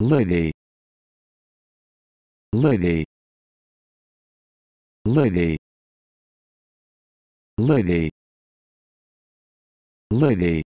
lady lady lady lady lady